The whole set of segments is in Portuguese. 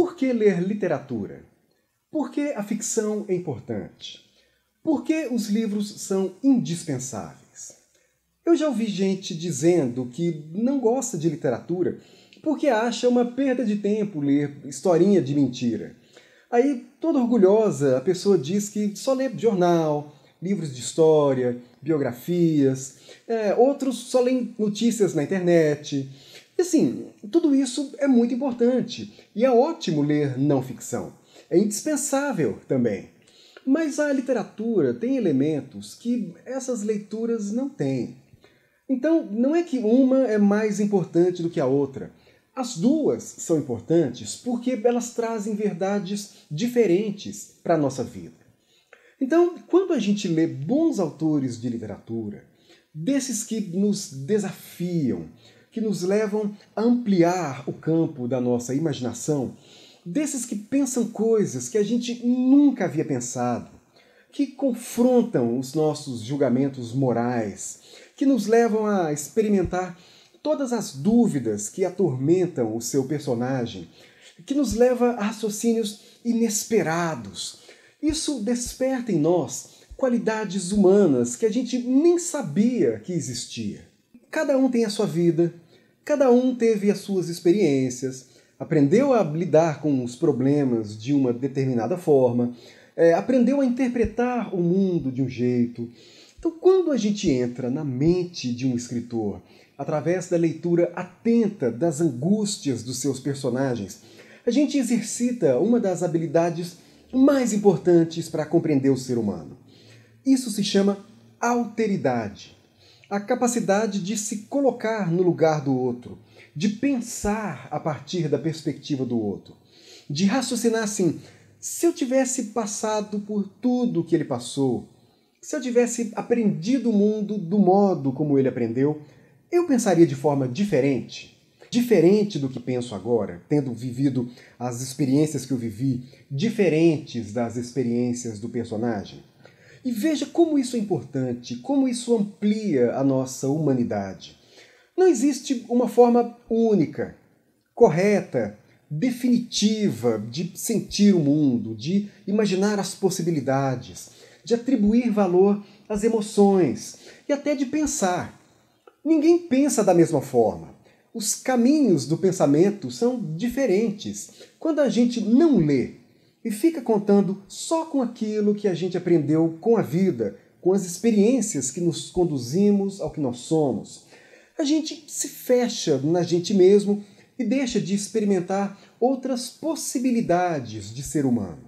por que ler literatura? Por que a ficção é importante? Por que os livros são indispensáveis? Eu já ouvi gente dizendo que não gosta de literatura porque acha uma perda de tempo ler historinha de mentira. Aí, toda orgulhosa, a pessoa diz que só lê jornal, livros de história, biografias, é, outros só lêem notícias na internet. E assim, tudo isso é muito importante e é ótimo ler não ficção. É indispensável também. Mas a literatura tem elementos que essas leituras não têm. Então, não é que uma é mais importante do que a outra. As duas são importantes porque elas trazem verdades diferentes para a nossa vida. Então, quando a gente lê bons autores de literatura, desses que nos desafiam, que nos levam a ampliar o campo da nossa imaginação, desses que pensam coisas que a gente nunca havia pensado, que confrontam os nossos julgamentos morais, que nos levam a experimentar todas as dúvidas que atormentam o seu personagem, que nos leva a raciocínios inesperados. Isso desperta em nós qualidades humanas que a gente nem sabia que existia cada um tem a sua vida, cada um teve as suas experiências, aprendeu a lidar com os problemas de uma determinada forma, é, aprendeu a interpretar o mundo de um jeito. Então, quando a gente entra na mente de um escritor, através da leitura atenta das angústias dos seus personagens, a gente exercita uma das habilidades mais importantes para compreender o ser humano. Isso se chama alteridade a capacidade de se colocar no lugar do outro, de pensar a partir da perspectiva do outro, de raciocinar assim: se eu tivesse passado por tudo que ele passou, se eu tivesse aprendido o mundo do modo como ele aprendeu, eu pensaria de forma diferente. Diferente do que penso agora, tendo vivido as experiências que eu vivi, diferentes das experiências do personagem. E veja como isso é importante, como isso amplia a nossa humanidade. Não existe uma forma única, correta, definitiva de sentir o mundo, de imaginar as possibilidades, de atribuir valor às emoções e até de pensar. Ninguém pensa da mesma forma. Os caminhos do pensamento são diferentes. Quando a gente não lê e fica contando só com aquilo que a gente aprendeu com a vida, com as experiências que nos conduzimos ao que nós somos. A gente se fecha na gente mesmo e deixa de experimentar outras possibilidades de ser humano.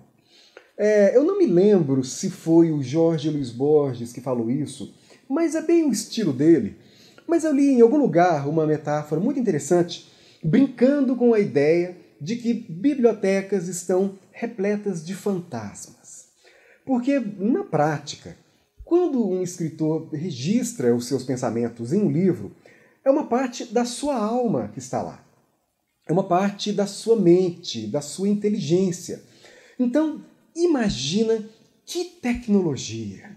É, eu não me lembro se foi o Jorge Luiz Borges que falou isso, mas é bem o estilo dele. Mas eu li em algum lugar uma metáfora muito interessante, brincando com a ideia de que bibliotecas estão repletas de fantasmas. Porque, na prática, quando um escritor registra os seus pensamentos em um livro, é uma parte da sua alma que está lá. É uma parte da sua mente, da sua inteligência. Então, imagina que tecnologia!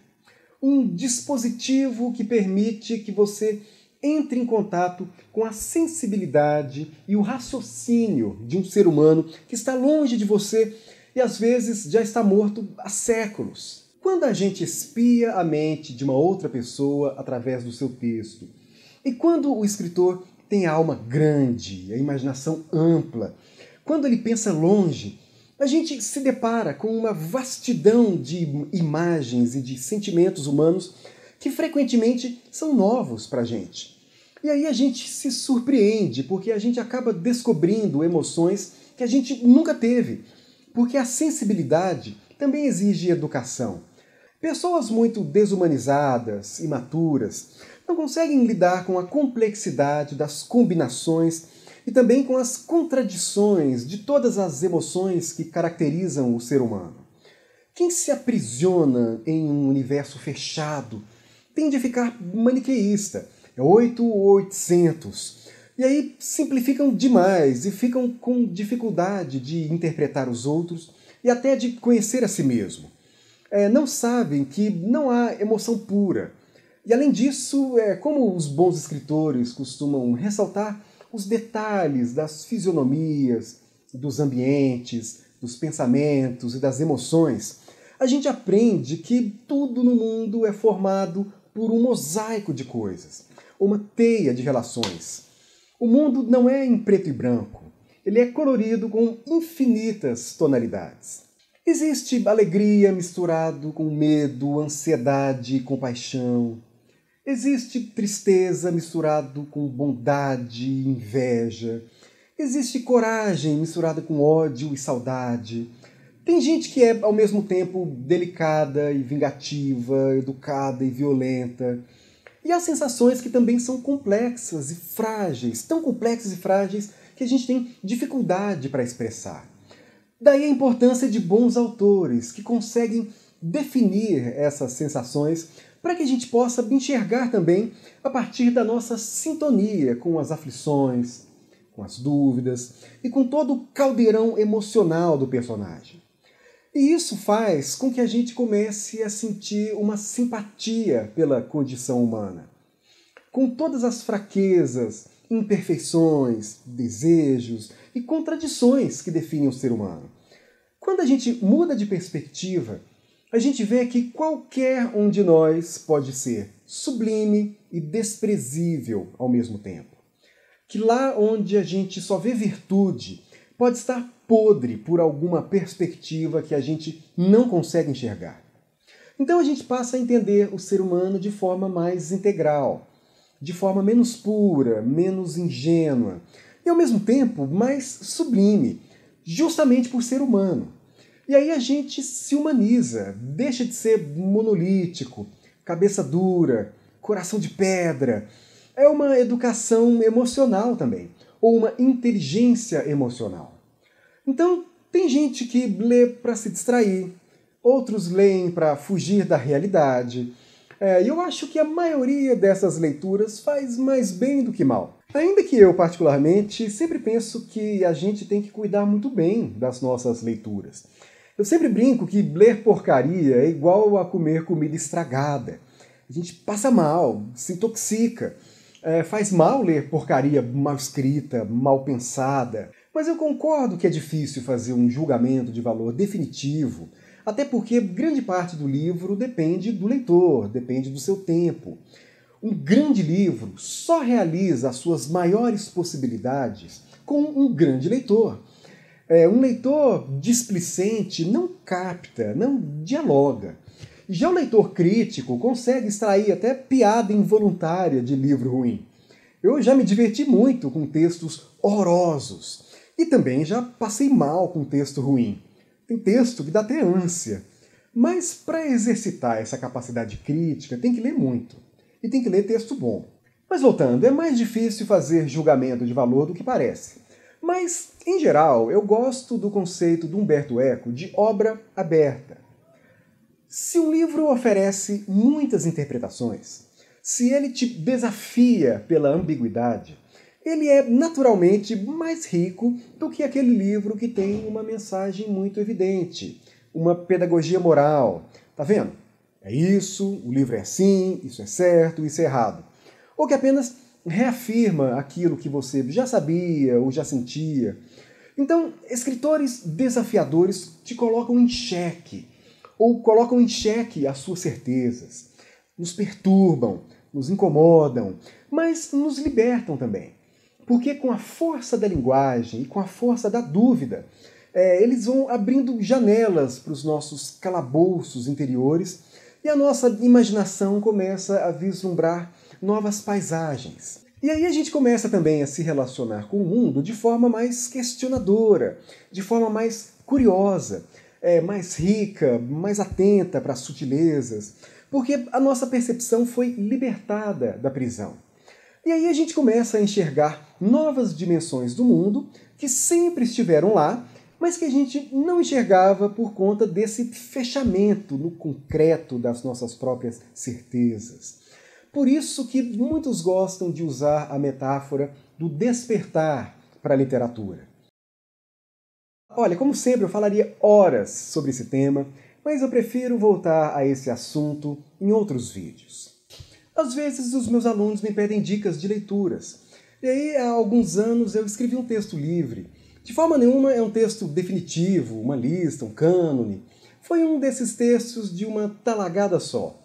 Um dispositivo que permite que você entre em contato com a sensibilidade e o raciocínio de um ser humano que está longe de você e às vezes já está morto há séculos. Quando a gente espia a mente de uma outra pessoa através do seu texto, e quando o escritor tem a alma grande, a imaginação ampla, quando ele pensa longe, a gente se depara com uma vastidão de imagens e de sentimentos humanos que frequentemente são novos para a gente. E aí a gente se surpreende, porque a gente acaba descobrindo emoções que a gente nunca teve. Porque a sensibilidade também exige educação. Pessoas muito desumanizadas, imaturas, não conseguem lidar com a complexidade das combinações e também com as contradições de todas as emoções que caracterizam o ser humano. Quem se aprisiona em um universo fechado tende a ficar maniqueísta, é 8 ou 800. E aí simplificam demais e ficam com dificuldade de interpretar os outros e até de conhecer a si mesmo. É, não sabem que não há emoção pura. E além disso, é, como os bons escritores costumam ressaltar os detalhes das fisionomias, dos ambientes, dos pensamentos e das emoções, a gente aprende que tudo no mundo é formado por um mosaico de coisas uma teia de relações. O mundo não é em preto e branco, ele é colorido com infinitas tonalidades. Existe alegria misturado com medo, ansiedade, compaixão. Existe tristeza misturado com bondade e inveja. Existe coragem misturada com ódio e saudade. Tem gente que é ao mesmo tempo delicada e vingativa, educada e violenta. E há sensações que também são complexas e frágeis, tão complexas e frágeis que a gente tem dificuldade para expressar. Daí a importância de bons autores que conseguem definir essas sensações para que a gente possa enxergar também a partir da nossa sintonia com as aflições, com as dúvidas e com todo o caldeirão emocional do personagem. E isso faz com que a gente comece a sentir uma simpatia pela condição humana. Com todas as fraquezas, imperfeições, desejos e contradições que definem o ser humano. Quando a gente muda de perspectiva, a gente vê que qualquer um de nós pode ser sublime e desprezível ao mesmo tempo. Que lá onde a gente só vê virtude, pode estar podre por alguma perspectiva que a gente não consegue enxergar. Então a gente passa a entender o ser humano de forma mais integral, de forma menos pura, menos ingênua e ao mesmo tempo mais sublime, justamente por ser humano. E aí a gente se humaniza, deixa de ser monolítico, cabeça dura, coração de pedra. É uma educação emocional também, ou uma inteligência emocional. Então, tem gente que lê para se distrair, outros leem para fugir da realidade. É, e é, eu acho que a maioria dessas leituras faz mais bem do que mal. Ainda que eu, particularmente, sempre penso que a gente tem que cuidar muito bem das nossas leituras. Eu sempre brinco que ler porcaria é igual a comer comida estragada. A gente passa mal, se intoxica. É, faz mal ler porcaria mal escrita, mal pensada. Mas eu concordo que é difícil fazer um julgamento de valor definitivo, até porque grande parte do livro depende do leitor, depende do seu tempo. Um grande livro só realiza as suas maiores possibilidades com um grande leitor. É, um leitor displicente não capta, não dialoga. Já o leitor crítico consegue extrair até piada involuntária de livro ruim. Eu já me diverti muito com textos horrorosos, e também já passei mal com texto ruim. Tem texto que dá até ânsia. Mas para exercitar essa capacidade crítica, tem que ler muito. E tem que ler texto bom. Mas voltando, é mais difícil fazer julgamento de valor do que parece. Mas, em geral, eu gosto do conceito de Humberto Eco de obra aberta. Se um livro oferece muitas interpretações, se ele te desafia pela ambiguidade, ele é naturalmente mais rico do que aquele livro que tem uma mensagem muito evidente, uma pedagogia moral. Tá vendo? É isso, o livro é assim, isso é certo, isso é errado. Ou que apenas reafirma aquilo que você já sabia ou já sentia. Então, escritores desafiadores te colocam em xeque, ou colocam em xeque as suas certezas. Nos perturbam, nos incomodam, mas nos libertam também porque com a força da linguagem e com a força da dúvida, é, eles vão abrindo janelas para os nossos calabouços interiores e a nossa imaginação começa a vislumbrar novas paisagens. E aí a gente começa também a se relacionar com o mundo de forma mais questionadora, de forma mais curiosa, é, mais rica, mais atenta para as sutilezas, porque a nossa percepção foi libertada da prisão. E aí a gente começa a enxergar novas dimensões do mundo que sempre estiveram lá, mas que a gente não enxergava por conta desse fechamento no concreto das nossas próprias certezas. Por isso que muitos gostam de usar a metáfora do despertar para a literatura. Olha, como sempre, eu falaria horas sobre esse tema, mas eu prefiro voltar a esse assunto em outros vídeos. Às vezes os meus alunos me pedem dicas de leituras. E aí, há alguns anos, eu escrevi um texto livre. De forma nenhuma é um texto definitivo, uma lista, um cânone. Foi um desses textos de uma talagada só.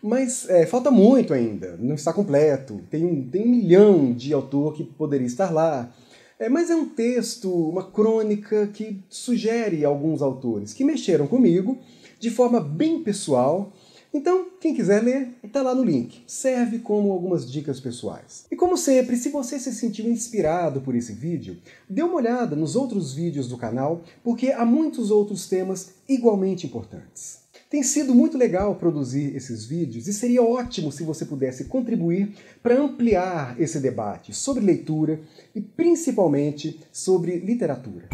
Mas é, falta muito ainda, não está completo. Tem um, tem um milhão de autor que poderia estar lá. É, mas é um texto, uma crônica que sugere alguns autores que mexeram comigo de forma bem pessoal então, quem quiser ler, está lá no link. Serve como algumas dicas pessoais. E como sempre, se você se sentiu inspirado por esse vídeo, dê uma olhada nos outros vídeos do canal, porque há muitos outros temas igualmente importantes. Tem sido muito legal produzir esses vídeos e seria ótimo se você pudesse contribuir para ampliar esse debate sobre leitura e principalmente sobre literatura.